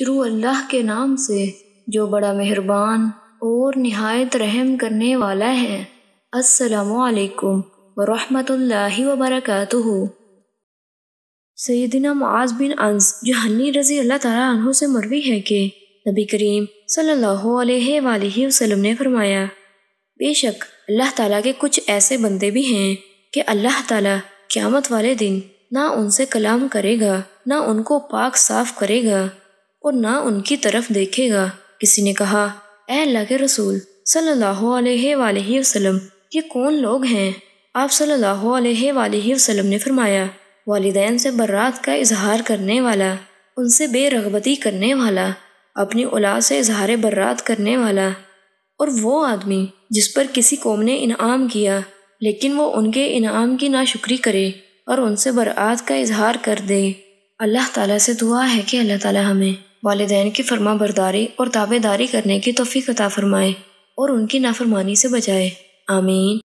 शुरू अल्लाह के नाम से जो बड़ा मेहरबान और नहायत रहम करने वाला है असलकम वरहमतुल्ला वबरक सैदिना मुआज बिन अंस जहनी रजी अल्लाह तु से मरवी है कि नबी करीम सल्लल्लाहु अलैहि वसल्लम ने फरमाया बेशक अल्लाह ताला के कुछ ऐसे बंदे भी हैं कि अल्लाह ताला क़यामत वाले दिन ना उनसे कलाम करेगा ना उनको पाक साफ करेगा और ना उनकी तरफ देखेगा किसी ने कहा ए अल्लाह के रसूल सल्लल्लाहु अलैहि वसल्लम ये कौन लोग हैं आप सल्लल्लाहु अलैहि वसल्लम ने फरमाया वालदेन से बर्रात का इजहार करने वाला उनसे बेरगबती करने वाला अपनी औलाद से इजहार बर्रात करने वाला और वो आदमी जिस पर किसी कौम ने इनाम किया लेकिन वो उनके इनाम की नाशुक्री करे और उनसे बरात का इजहार कर दे अल्लाह ताला से दुआ है कि अल्लाह ताला हमें वालदेन की फरमा बरदारी और ताबेदारी करने की तोफ़ी अता फ़रमाए और उनकी नाफरमानी से बचाए आमीन